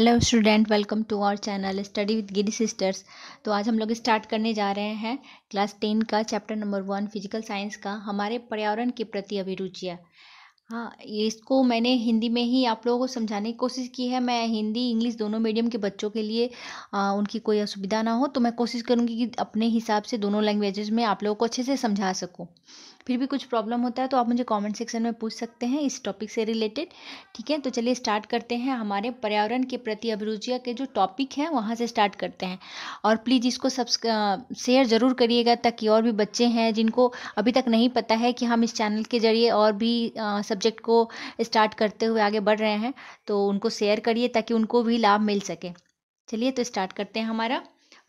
hello student welcome to our channel study with Giri sisters तो आज हम लोग स्टार्ट करने जा रहे हैं क्लास टेन का chapter number one physical science का हमारे पर्यावरण के प्रति अभिरुचियाँ हाँ इसको मैंने हिंदी में ही आप लोगों को समझाने की कोशिश की है मैं हिंदी इंग्लिश दोनों मीडियम के बच्चों के लिए आ, उनकी कोई असुविधा ना हो तो मैं कोशिश करूँगी कि अपने हिसाब से दोनों लैंग्वेजेस में आप लोगों को अच्छे से समझा सकूँ फिर भी कुछ प्रॉब्लम होता है तो आप मुझे कमेंट सेक्शन में पूछ सकते हैं इस टॉपिक से रिलेटेड ठीक है तो चलिए स्टार्ट करते हैं हमारे पर्यावरण के प्रति अभिरुचिया के जो टॉपिक हैं वहाँ से स्टार्ट करते हैं और प्लीज़ इसको सब्सक्राइब शेयर ज़रूर करिएगा ताकि और भी बच्चे हैं जिनको अभी तक नहीं पता है कि हम इस चैनल के ज़रिए और भी सब्जेक्ट को स्टार्ट करते हुए आगे बढ़ रहे हैं तो उनको शेयर करिए ताकि उनको भी लाभ मिल सके चलिए तो स्टार्ट करते हैं हमारा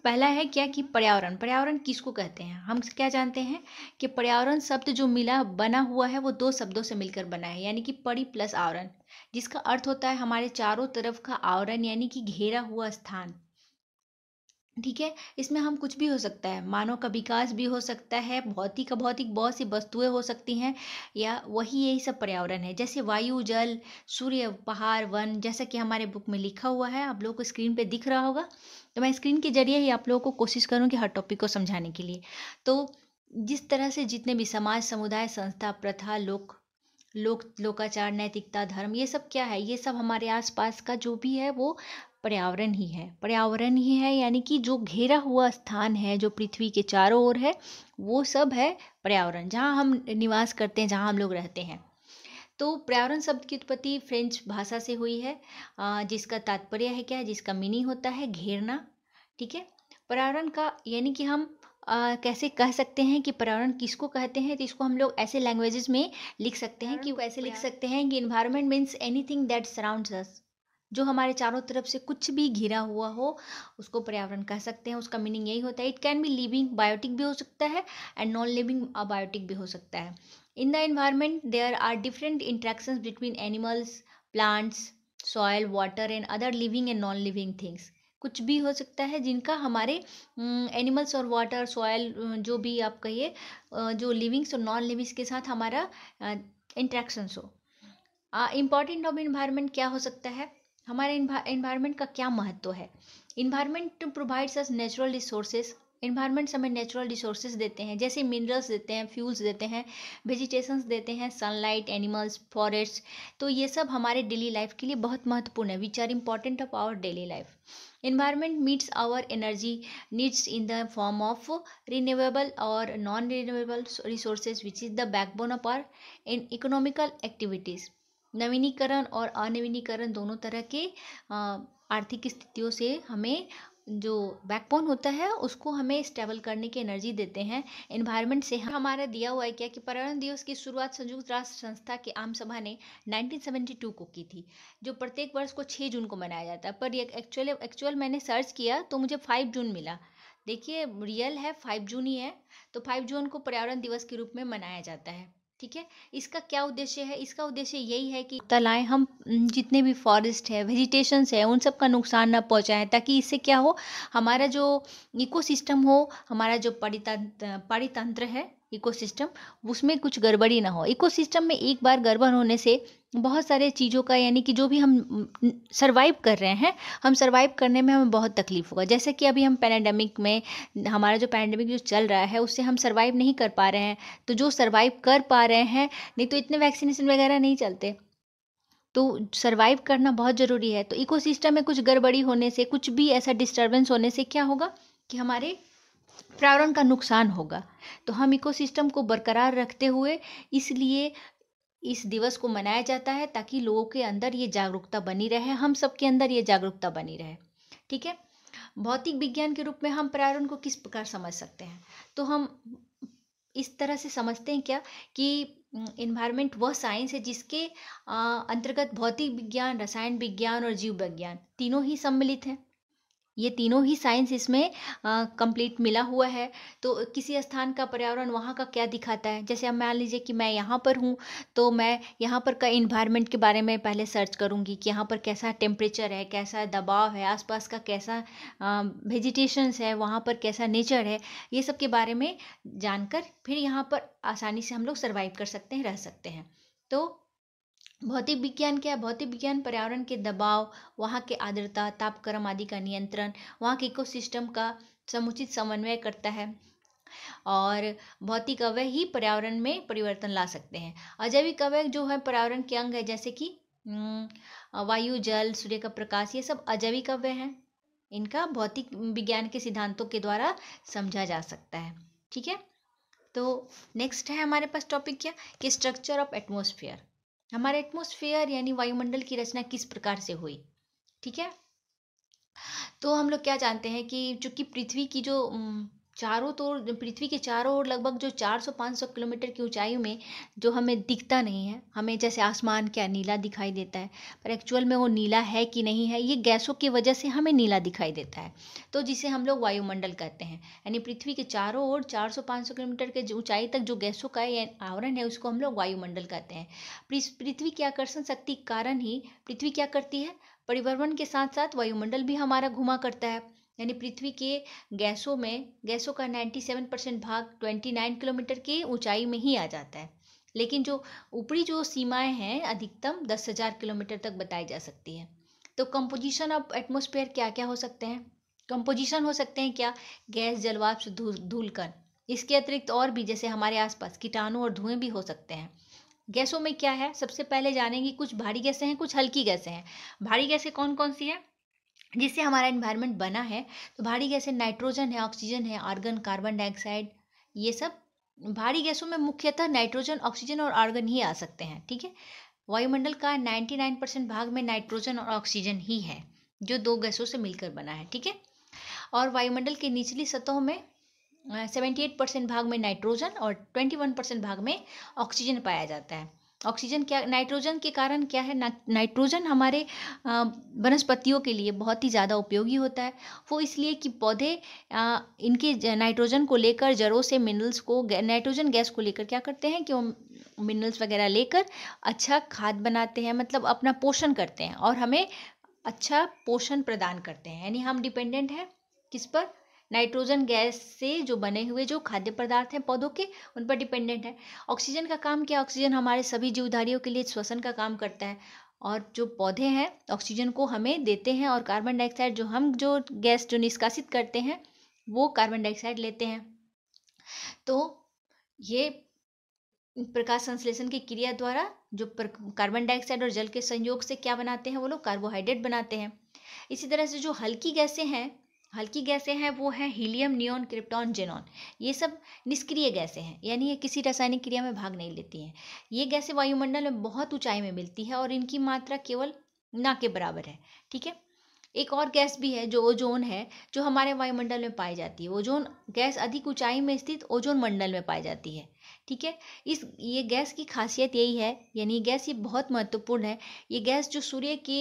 पहला है क्या कि पर्यावरण पर्यावरण किसको कहते हैं हम क्या जानते हैं कि पर्यावरण शब्द जो मिला बना हुआ है वो दो शब्दों से मिलकर बना है यानी कि परि प्लस आवरण जिसका अर्थ होता है हमारे चारों तरफ का आवरण यानी कि घेरा हुआ स्थान ठीक है इसमें हम कुछ भी हो सकता है मानव का विकास भी हो सकता है भौतिक भौतिक बहुत सी वस्तुएं हो सकती हैं या वही यही सब पर्यावरण है जैसे वायु जल सूर्य पहाड़ वन जैसा कि हमारे बुक में लिखा हुआ है आप लोगों को स्क्रीन पे दिख रहा होगा तो मैं स्क्रीन के जरिए ही आप लोगों को कोशिश करूँगी हर टॉपिक को समझाने के लिए तो जिस तरह से जितने भी समाज समुदाय संस्था प्रथा लोक लोक लोकाचार नैतिकता धर्म ये सब क्या है ये सब हमारे आसपास का जो भी है वो पर्यावरण ही है पर्यावरण ही है यानी कि जो घेरा हुआ स्थान है जो पृथ्वी के चारों ओर है वो सब है पर्यावरण जहाँ हम निवास करते हैं जहाँ हम लोग रहते हैं तो पर्यावरण शब्द की उत्पत्ति फ्रेंच भाषा से हुई है जिसका तात्पर्य है क्या जिसका मीनिंग होता है घेरना ठीक है पर्यावरण का यानी कि हम आ, कैसे कह सकते हैं कि पर्यावरण किसको कहते हैं तो इसको हम लोग ऐसे लैंग्वेजेस में लिख सकते हैं कि वो ऐसे लिख सकते हैं कि environment means anything that surrounds us जो हमारे चारों तरफ से कुछ भी घिरा हुआ हो उसको पर्यावरण कह सकते हैं उसका मीनिंग यही होता है it can be living biotic भी हो सकता है एंड नॉन लिविंग अबायोटिक भी हो सकता है in the environment there are different interactions between animals plants soil water and other living and non living things कुछ भी हो सकता है जिनका हमारे एनिमल्स हम्म, और वाटर सॉयल जो भी आप कहिए जो लिविंग्स और नॉन लिविंग्स के साथ हमारा इंट्रैक्शंस हो इम्पॉर्टेंट ऑफ इन्वायरमेंट क्या हो सकता है हमारे इन्वायरमेंट का क्या महत्व है environment provides us natural resources environments हमें नेचुरल रिसोर्सेज देते हैं जैसे मिनरल्स देते हैं फ्यूल्स देते हैं वेजिटेशंस देते हैं सनलाइट एनिमल्स फॉरेस्ट तो ये सब हमारे डेली लाइफ के लिए बहुत महत्वपूर्ण है which are important of our daily life environment meets our energy needs in the form of renewable और non renewable resources which is the backbone of are in economical activities नवीनीकरण और अनवीनीकरण दोनों तरह के आर्थिक स्थितियों से हमें जो बैकबोन होता है उसको हमें स्टेबल करने की एनर्जी देते हैं इन्वायरमेंट से हमारा दिया हुआ है क्या कि पर्यावरण दिवस की शुरुआत संयुक्त राष्ट्र संस्था के आम सभा ने 1972 को की थी जो प्रत्येक वर्ष को 6 जून को मनाया जाता है पर एक्चुअल एक्चुअल मैंने सर्च किया तो मुझे 5 जून मिला देखिए रियल है फाइव जून ही है तो फाइव जून को पर्यावरण दिवस के रूप में मनाया जाता है ठीक है इसका क्या उद्देश्य है इसका उद्देश्य यही है कि तलाएँ हम जितने भी फॉरेस्ट है वेजिटेशन है उन सब का नुकसान ना पहुंचाएं ताकि इससे क्या हो हमारा जो इकोसिस्टम हो हमारा जो परितंत्र परितंत्र है इकोसिस्टम उसमें कुछ गड़बड़ी ना हो इकोसिस्टम में एक बार गड़बड़ होने से बहुत सारे चीज़ों का यानी कि जो भी हम सरवाइव कर रहे हैं हम सरवाइव करने में हमें बहुत तकलीफ होगा जैसे कि अभी हम पैनेडमिक में हमारा जो पैनेडमिक जो चल रहा है उससे हम सरवाइव नहीं कर पा रहे हैं तो जो सरवाइव कर पा रहे हैं नहीं तो इतने वैक्सीनेशन वगैरह नहीं चलते तो सरवाइव करना बहुत ज़रूरी है तो इकोसिस्टम में कुछ गड़बड़ी होने से कुछ भी ऐसा डिस्टर्बेंस होने से क्या होगा कि हमारे पर्यावरण का नुकसान होगा तो हम इकोसिस्टम को बरकरार रखते हुए इसलिए इस दिवस को मनाया जाता है ताकि लोगों के अंदर ये जागरूकता बनी रहे हम सब के अंदर ये जागरूकता बनी रहे ठीक है भौतिक विज्ञान के रूप में हम पर्यावरण को किस प्रकार समझ सकते हैं तो हम इस तरह से समझते हैं क्या कि इन्वायरमेंट वह साइंस है जिसके अंतर्गत भौतिक विज्ञान रसायन विज्ञान और जीव विज्ञान तीनों ही सम्मिलित हैं ये तीनों ही साइंस इसमें कंप्लीट मिला हुआ है तो किसी स्थान का पर्यावरण वहाँ का क्या दिखाता है जैसे अब मान लीजिए कि मैं यहाँ पर हूँ तो मैं यहाँ पर का इन्वायरमेंट के बारे में पहले सर्च करूँगी कि यहाँ पर कैसा टेम्परेचर है कैसा दबाव है आसपास का कैसा वेजिटेशंस है वहाँ पर कैसा नेचर है ये सब के बारे में जानकर फिर यहाँ पर आसानी से हम लोग सर्वाइव कर सकते हैं रह सकते हैं तो भौतिक विज्ञान क्या है भौतिक विज्ञान पर्यावरण के दबाव वहाँ के आर्द्रता तापक्रम आदि का नियंत्रण वहाँ के इकोसिस्टम का समुचित समन्वय करता है और भौतिक अवय ही पर्यावरण में परिवर्तन ला सकते हैं अजैविक अवय जो है पर्यावरण के अंग है जैसे कि वायु जल सूर्य का प्रकाश ये सब अजैविक अवय हैं इनका भौतिक विज्ञान के सिद्धांतों के द्वारा समझा जा सकता है ठीक है तो नेक्स्ट है हमारे पास टॉपिक क्या कि स्ट्रक्चर ऑफ एटमोस्फियर हमारे एटमोस्फेयर यानी वायुमंडल की रचना किस प्रकार से हुई ठीक है तो हम लोग क्या जानते हैं कि चूंकि पृथ्वी की जो चारों तो पृथ्वी के चारों ओर लगभग जो 400-500 किलोमीटर की ऊंचाई में जो हमें दिखता नहीं है हमें जैसे आसमान क्या नीला दिखाई देता है पर एक्चुअल में वो नीला है कि नहीं है ये गैसों की वजह से हमें नीला दिखाई देता है तो जिसे हम लोग वायुमंडल कहते हैं यानी पृथ्वी के चारों ओर चार सौ किलोमीटर के ऊंचाई तक जो गैसों का आवरण है उसको हम लोग वायुमंडल कहते हैं पृथ्वी की आकर्षण शक्ति कारण ही पृथ्वी क्या करती है परिवर्वन के साथ साथ वायुमंडल भी हमारा घुमा करता है यानी पृथ्वी के गैसों में गैसों का 97 परसेंट भाग 29 किलोमीटर की ऊंचाई में ही आ जाता है लेकिन जो ऊपरी जो सीमाएं हैं अधिकतम 10,000 किलोमीटर तक बताई जा सकती है तो कंपोजिशन ऑफ एटमोस्फेयर क्या क्या हो सकते हैं कंपोजिशन हो सकते हैं क्या गैस से धूल धूलकण इसके अतिरिक्त और भी जैसे हमारे आसपास कीटाणु और धुएं भी हो सकते हैं गैसों में क्या है सबसे पहले जानेंगे कुछ भारी गैसें हैं कुछ हल्की गैसें हैं भारी गैसें कौन कौन सी हैं जिससे हमारा इन्वायरमेंट बना है तो भारी गैसें नाइट्रोजन है ऑक्सीजन है आर्गन कार्बन डाइऑक्साइड ये सब भारी गैसों में मुख्यतः नाइट्रोजन ऑक्सीजन और आर्गन ही आ सकते हैं ठीक है वायुमंडल का नाइन्टी नाइन परसेंट भाग में नाइट्रोजन और ऑक्सीजन ही है जो दो गैसों से मिलकर बना है ठीक है और वायुमंडल के निचली सतहों में सेवेंटी एट परसेंट भाग में नाइट्रोजन और ट्वेंटी वन परसेंट भाग में ऑक्सीजन पाया जाता है ऑक्सीजन क्या नाइट्रोजन के कारण क्या है नाइट्रोजन हमारे वनस्पतियों के लिए बहुत ही ज़्यादा उपयोगी होता है वो इसलिए कि पौधे इनके नाइट्रोजन को लेकर जड़ों से मिनरल्स को नाइट्रोजन गैस को लेकर क्या करते हैं कि वो मिनरल्स वगैरह लेकर अच्छा खाद बनाते हैं मतलब अपना पोषण करते हैं और हमें अच्छा पोषण प्रदान करते हैं यानी हम डिपेंडेंट हैं किस पर नाइट्रोजन गैस से जो बने हुए जो खाद्य पदार्थ हैं पौधों के उन पर डिपेंडेंट है ऑक्सीजन का काम क्या ऑक्सीजन हमारे सभी जीवधारियों के लिए श्वसन का काम करता है और जो पौधे हैं ऑक्सीजन को हमें देते हैं और कार्बन डाइऑक्साइड जो हम जो गैस जो निष्कासित करते हैं वो कार्बन डाइऑक्साइड लेते हैं तो ये प्रकाश संश्लेषण की क्रिया द्वारा जो कार्बन डाइऑक्साइड और जल के संयोग से क्या बनाते हैं वो लोग कार्बोहाइड्रेट बनाते हैं इसी तरह से जो हल्की गैसें हैं हल्की गैसें हैं वो हैं हीलियम नियोन क्रिप्टॉन जेनॉन ये सब निष्क्रिय गैसें हैं यानी ये किसी रासायनिक क्रिया में भाग नहीं लेती हैं ये गैसें वायुमंडल में बहुत ऊंचाई में मिलती है और इनकी मात्रा केवल ना के बराबर है ठीक है एक और गैस भी है जो ओजोन है जो हमारे वायुमंडल में पाई जाती है ओजोन गैस अधिक ऊंचाई में स्थित ओजोन मंडल में पाई जाती है ठीक है इस ये गैस की खासियत यही है यानी गैस ये बहुत महत्वपूर्ण है ये गैस जो सूर्य के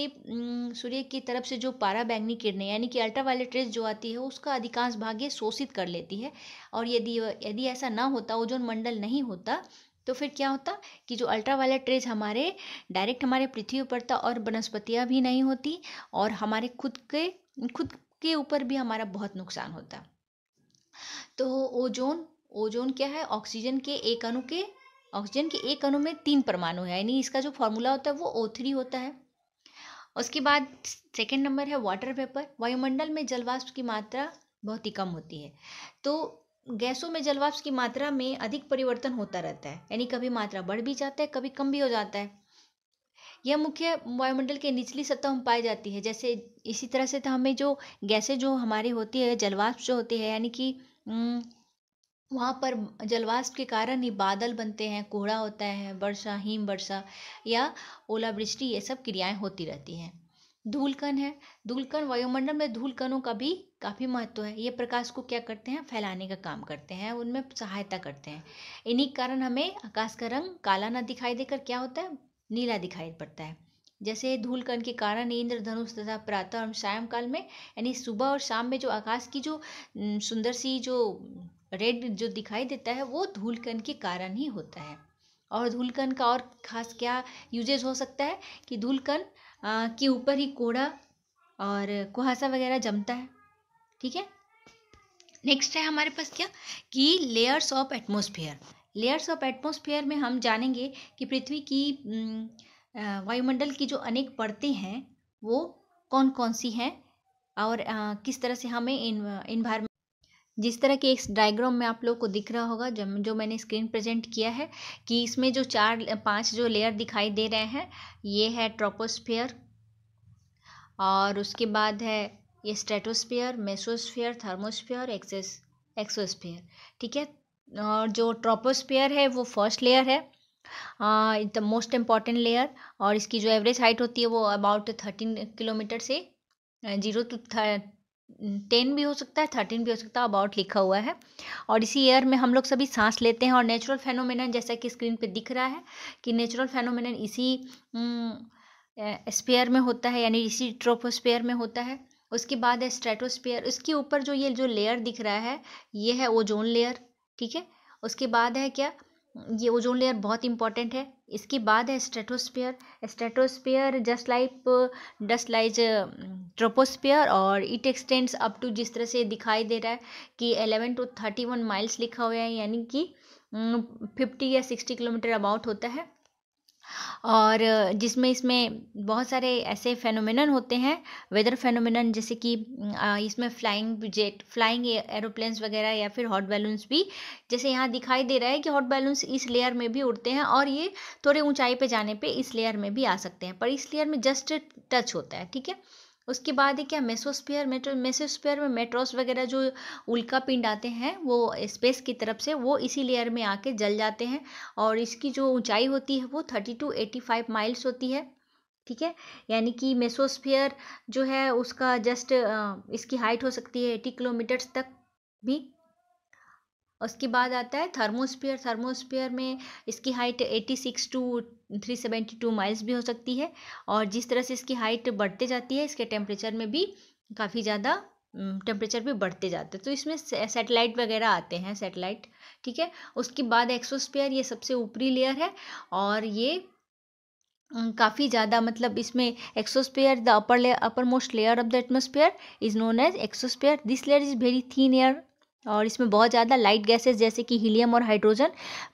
सूर्य की तरफ से जो पारा बैंगनी किरणें यानी कि अल्ट्रावायलेट रेज जो आती है उसका अधिकांश भाग ये शोषित कर लेती है और यदि यदि ऐसा ना होता ओजोन मंडल नहीं होता तो फिर क्या होता कि जो अल्ट्रावायलेट रेज हमारे डायरेक्ट हमारे पृथ्वी पर था और वनस्पतियाँ भी नहीं होती और हमारे खुद के खुद के ऊपर भी हमारा बहुत नुकसान होता तो ओजोन ओजोन क्या है ऑक्सीजन के एक अणु के ऑक्सीजन के एक अणु में तीन परमाणु है यानी इसका जो फॉर्मूला होता है वो ओ थ्री होता है उसके बाद सेकेंड नंबर है वाटर वेपर वायुमंडल में जलवाष्प की मात्रा बहुत ही कम होती है तो गैसों में जलवाष्प की मात्रा में अधिक परिवर्तन होता रहता है यानी कभी मात्रा बढ़ भी जाता है कभी कम भी हो जाता है यह मुख्य वायुमंडल के निचली सतह में पाई जाती है जैसे इसी तरह से तो हमें जो गैसें जो हमारी होती है जलवाष्प जो होती है यानी कि वहाँ पर जलवाष्प के कारण ही बादल बनते हैं कोहरा होता है वर्षा हिम वर्षा या ओलावृष्टि ये सब क्रियाएं होती रहती हैं धूलकण है धूलकण वायुमंडल में धूलकणों का भी काफ़ी महत्व है ये प्रकाश को क्या करते हैं फैलाने का काम करते हैं उनमें सहायता करते हैं इन्हीं कारण हमें आकाश का रंग काला ना दिखाई देकर क्या होता है नीला दिखाई पड़ता है जैसे धूलकण के कारण इंद्रधनुष तथा प्रातः और सायंकाल में यानी सुबह और शाम में जो आकाश की जो सुंदर सी जो रेड जो दिखाई देता है वो धूलकण के कारण ही होता है और धूलकण का और खास क्या यूजेज हो सकता है कि धूलकण के ऊपर ही कोड़ा और कुहासा वगैरह जमता है ठीक है नेक्स्ट है हमारे पास क्या कि layers of atmosphere layers of atmosphere में हम जानेंगे कि पृथ्वी की वायुमंडल की जो अनेक परतें हैं वो कौन कौन सी हैं और किस तरह से हमें इन्वायरमेंट जिस तरह के इस डायग्राम में आप लोग को दिख रहा होगा जब जो मैंने स्क्रीन प्रेजेंट किया है कि इसमें जो चार पांच जो लेयर दिखाई दे रहे हैं ये है ट्रोपोस्फियर और उसके बाद है ये stratosphere mesosphere thermosphere excess exosphere ठीक है और जो ट्रोपोस्फियर है वो फर्स्ट लेयर है द मोस्ट इम्पॉर्टेंट लेयर और इसकी जो एवरेज हाइट होती है वो अबाउट थर्टीन किलोमीटर से जीरो टू टेन भी हो सकता है थर्टीन भी हो सकता है अबाउट लिखा हुआ है और इसी ईयर में हम लोग सभी सांस लेते हैं और नेचुरल फेनोमिनन जैसा कि स्क्रीन पे दिख रहा है कि नेचुरल फेनोमिनन इसी स्पेयर में होता है यानी इसी ट्रोपोस्पेयर में होता है उसके बाद है स्ट्रेटोस्पेयर उसके ऊपर जो ये जो लेयर दिख रहा है ये है ओजोन लेयर ठीक है उसके बाद है क्या ये ओजोन लेयर बहुत इंपॉर्टेंट है इसके बाद है stratosphere stratosphere just like dust lies troposphere और इट एक्सटेंड्स अप टू जिस तरह से दिखाई दे रहा है कि eleven to thirty one miles लिखा हुआ है यानी कि फिफ्टी mm, या सिक्सटी किलोमीटर अबाउट होता है और जिसमें इसमें बहुत सारे ऐसे फेनोमिन होते हैं वेदर फेनोमिन जैसे कि इसमें फ्लाइंग जेट फ्लाइंग एरोप्लेन्स वगैरह या फिर हॉट बैलून्स भी जैसे यहाँ दिखाई दे रहा है कि हॉट बैलून्स इस लेयर में भी उड़ते हैं और ये थोड़े ऊंचाई पे जाने पे इस लेयर में भी आ सकते हैं पर इस लेयर में जस्ट टच होता है ठीक है उसके बाद है क्या मेसोस्पियर मेट्रो मेसोस्पियर में मेट्रोस वगैरह जो उल्का पिंड आते हैं वो स्पेस की तरफ से वो इसी लेयर में आके जल जाते हैं और इसकी जो ऊंचाई होती है वो thirty two eighty five miles होती है ठीक है यानी कि मेसोस्फियर जो है उसका जस्ट इसकी हाइट हो सकती है एटी किलोमीटर्स तक भी उसके बाद आता है थर्मोस्पियर थर्मोस्पियर में इसकी हाइट 86 टू 372 माइल्स भी हो सकती है और जिस तरह से इसकी हाइट बढ़ते जाती है इसके टेम्परेचर में भी काफ़ी ज़्यादा टेम्परेचर भी बढ़ते जाते हैं तो इसमें सैटेलाइट वगैरह आते हैं सैटेलाइट ठीक है उसके बाद एक्सोस्पियर ये सबसे ऊपरी लेयर है और ये काफ़ी ज़्यादा मतलब इसमें exosphere the upper layer upper most layer of the atmosphere is known as exosphere this layer is very thin air और इसमें बहुत ज़्यादा लाइट गैसेस जैसे कि हीलियम और hydrogen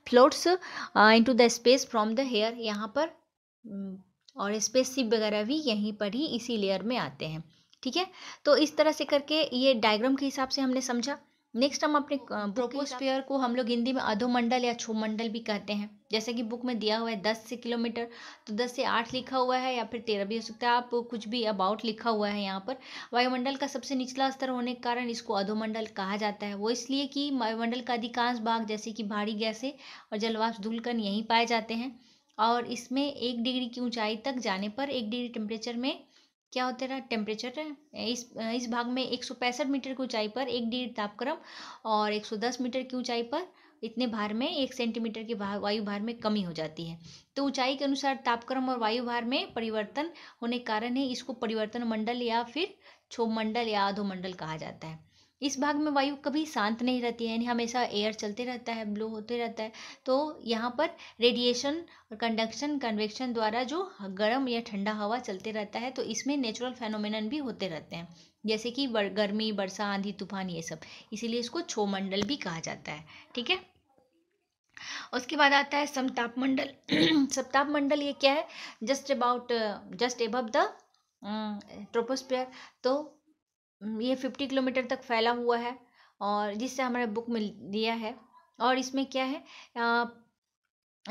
floats into the space from the here यहाँ पर mm, और स्पेसशिप वगैरह भी यहीं पर ही इसी लेयर में आते हैं ठीक है तो इस तरह से करके ये डायग्राम के हिसाब से हमने समझा नेक्स्ट हम अपने ब्रोकोस्फीयर तो तो को हम लोग हिंदी में अधोमंडल या छोमंडल भी कहते हैं जैसे कि बुक में दिया हुआ है दस से किलोमीटर तो दस से आठ लिखा हुआ है या फिर तेरह भी हो सकता है आप कुछ भी अबाउट लिखा हुआ है यहाँ पर वायुमंडल का सबसे निचला स्तर होने के कारण इसको अधोमंडल कहा जाता है वो इसलिए कि वायुमंडल का अधिकांश भाग जैसे कि भारी गैसें और जलवाष्प धूलकन यहीं पाए जाते हैं और इसमें एक डिग्री की ऊंचाई तक जाने पर एक डिग्री टेम्परेचर में क्या होता है टेम्परेचर इस इस भाग में एक सौ पैंसठ मीटर की ऊंचाई पर एक डिग्री तापक्रम और एक सौ दस मीटर की ऊंचाई पर इतने भार में एक सेंटीमीटर के भार वायु भार में कमी हो जाती है तो ऊंचाई के अनुसार तापक्रम और वायु भार में परिवर्तन होने के कारण है इसको परिवर्तन मंडल या फिर क्षोभ मंडल या अधोमंडल कहा जाता है इस भाग में वायु कभी शांत नहीं रहती है यानी हमेशा एयर चलते रहता है ब्लो होते रहता है तो यहाँ पर रेडिएशन और कंडक्शन कन्वेक्शन द्वारा जो गर्म या ठंडा हवा चलते रहता है तो इसमें नेचुरल फेनोमिन भी होते रहते हैं जैसे कि गर्मी वर्षा आंधी तूफान ये सब इसीलिए इसको मंडल भी कहा जाता है ठीक है उसके बाद आता है समताप मंडल समताप मंडल ये क्या है just about just above the troposphere तो ये फिफ्टी किलोमीटर तक फैला हुआ है और जिससे हमारे बुक में दिया है और इसमें क्या है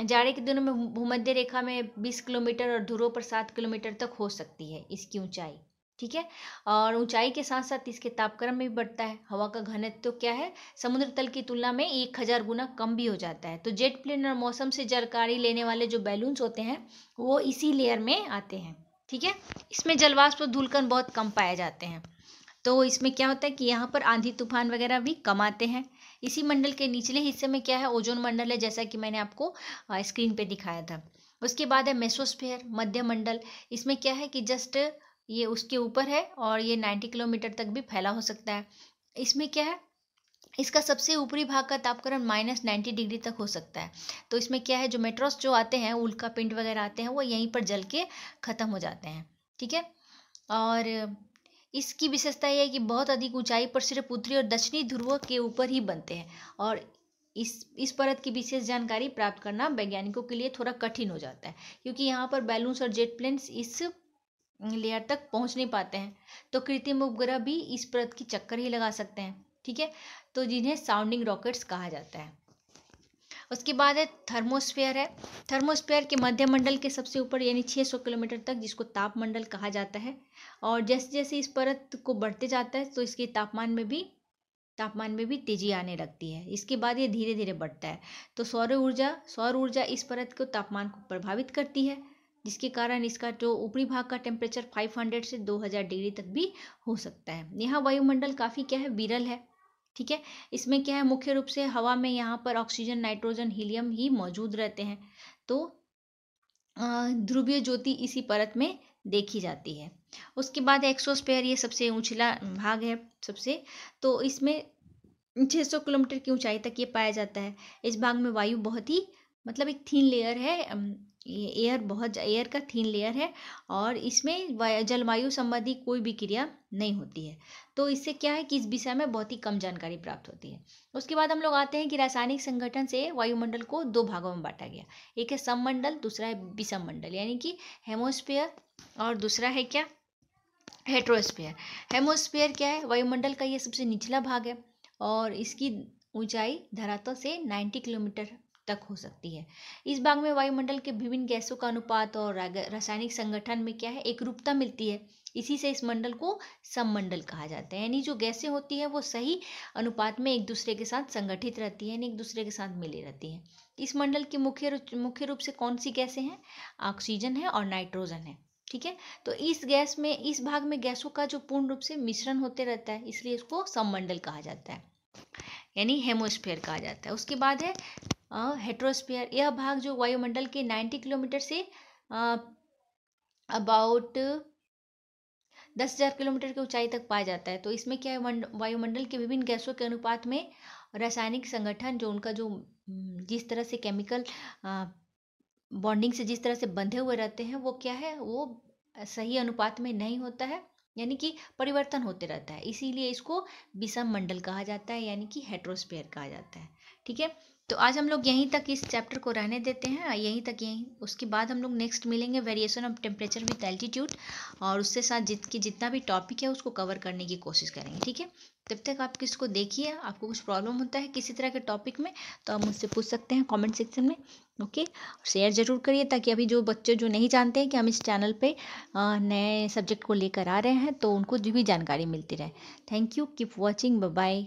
जाड़े के दिनों में भूमध्य रेखा में बीस किलोमीटर और ध्रुवों पर सात किलोमीटर तक हो सकती है इसकी ऊंचाई ठीक है और ऊंचाई के साथ साथ इसके तापक्रम भी बढ़ता है हवा का घनत्व तो क्या है समुद्र तल की तुलना में एक हज़ार गुना कम भी हो जाता है तो जेट प्लेन और मौसम से जानकारी लेने वाले जो बैलून्स होते हैं वो इसी लेयर में आते हैं ठीक है इसमें जलवाष्प धूलकण बहुत कम पाए जाते हैं तो इसमें क्या होता है कि यहाँ पर आंधी तूफान वगैरह भी कम आते हैं इसी मंडल के निचले हिस्से में क्या है ओजोन मंडल है जैसा कि मैंने आपको स्क्रीन पे दिखाया था उसके बाद है मेसोस्फेयर मध्य मंडल इसमें क्या है कि जस्ट ये उसके ऊपर है और ये नाइन्टी किलोमीटर तक भी फैला हो सकता है इसमें क्या है इसका सबसे ऊपरी भाग का तापकरण माइनस नाइन्टी डिग्री तक हो सकता है तो इसमें क्या है जो मेट्रोस जो आते हैं उल्का पिंड वगैरह आते हैं वो यहीं पर जल के ख़त्म हो जाते हैं ठीक है और इसकी विशेषता यह है कि बहुत अधिक ऊंचाई पर सिर्फ उत्तरी और दक्षिणी ध्रुव के ऊपर ही बनते हैं और इस इस परत की विशेष जानकारी प्राप्त करना वैज्ञानिकों के लिए थोड़ा कठिन हो जाता है क्योंकि यहाँ पर बैलून्स और जेट प्लेन्स इस लेयर तक पहुँच नहीं पाते हैं तो कृत्रिम उपग्रह भी इस परत की चक्कर ही लगा सकते हैं ठीक है तो जिन्हें साउंडिंग रॉकेट्स कहा जाता है उसके बाद है थर्मोस्फेयर है थर्मोस्फेयर के मध्य मंडल के सबसे ऊपर यानी 600 किलोमीटर तक जिसको तापमंडल कहा जाता है और जैसे जैसे इस परत को बढ़ते जाता है तो इसके तापमान में भी तापमान में भी तेजी आने लगती है इसके बाद ये धीरे धीरे बढ़ता है तो सौर ऊर्जा सौर ऊर्जा इस परत को तापमान को प्रभावित करती है जिसके कारण इसका जो ऊपरी भाग का टेम्परेचर 500 से 2000 डिग्री तक भी हो सकता है यहाँ वायुमंडल काफ़ी क्या है विरल है ठीक है इसमें क्या है मुख्य रूप से हवा में यहाँ पर ऑक्सीजन नाइट्रोजन हीलियम ही मौजूद रहते हैं तो ध्रुवीय ज्योति इसी परत में देखी जाती है उसके बाद एक्सोस्पेयर ये सबसे ऊंचला भाग है सबसे तो इसमें 600 किलोमीटर की ऊंचाई तक ये पाया जाता है इस भाग में वायु बहुत ही मतलब एक थीन लेयर है ये एयर बहुत एयर का थीन लेयर है और इसमें जलवायु संबंधी कोई भी क्रिया नहीं होती है तो इससे क्या है कि इस विषय में बहुत ही कम जानकारी प्राप्त होती है उसके बाद हम लोग आते हैं कि रासायनिक संगठन से वायुमंडल को दो भागों में बांटा गया एक है सममंडल दूसरा है विषम मंडल यानी कि हेमोस्फेयर और दूसरा है क्या हेट्रोस्फेयर हेमोस्फेयर क्या है वायुमंडल का ये सबसे निचला भाग है और इसकी ऊंचाई धरातल से 90 किलोमीटर तक हो सकती है इस भाग में वायुमंडल के विभिन्न गैसों का अनुपात और रासायनिक संगठन में क्या है एक रूपता मिलती है इसी से इस मंडल को सममंडल कहा जाता है यानी जो गैसें होती हैं वो सही अनुपात में एक दूसरे के साथ संगठित रहती है यानी एक दूसरे के साथ मिली रहती है इस मंडल की मुख्य मुख्य रूप से कौन सी गैसें हैं ऑक्सीजन है और नाइट्रोजन है ठीक है तो इस गैस में इस भाग में गैसों का जो पूर्ण रूप से मिश्रण होते रहता है इसलिए इसको सममंडल कहा जाता है यानी हेमोस्फेयर कहा जाता है उसके बाद है हेट्रोस्फीयर यह भाग जो वायुमंडल के 90 किलोमीटर से अबाउट दस हजार किलोमीटर की ऊंचाई तक पाया जाता है तो इसमें क्या है वायुमंडल के विभिन्न गैसों के अनुपात में रासायनिक संगठन जो उनका जो जिस तरह से केमिकल बॉन्डिंग से जिस तरह से बंधे हुए रहते हैं वो क्या है वो सही अनुपात में नहीं होता है यानी कि परिवर्तन होते रहता है इसीलिए इसको विषम मंडल कहा जाता है यानी कि हेट्रोस्पेयर कहा जाता है ठीक है तो आज हम लोग यहीं तक इस चैप्टर को रहने देते हैं यहीं तक यहीं उसके बाद हम लोग नेक्स्ट मिलेंगे variation of temperature with altitude और उससे साथ जित की जितना भी टॉपिक है उसको कवर करने की कोशिश करेंगे ठीक है तब तक आप को देखिए आपको कुछ प्रॉब्लम होता है किसी तरह के टॉपिक में तो आप मुझसे पूछ सकते हैं कमेंट सेक्शन में ओके शेयर ज़रूर करिए ताकि अभी जो बच्चे जो नहीं जानते हैं कि हम इस चैनल पे नए सब्जेक्ट को लेकर आ रहे हैं तो उनको जो भी जानकारी मिलती रहे thank you keep watching bye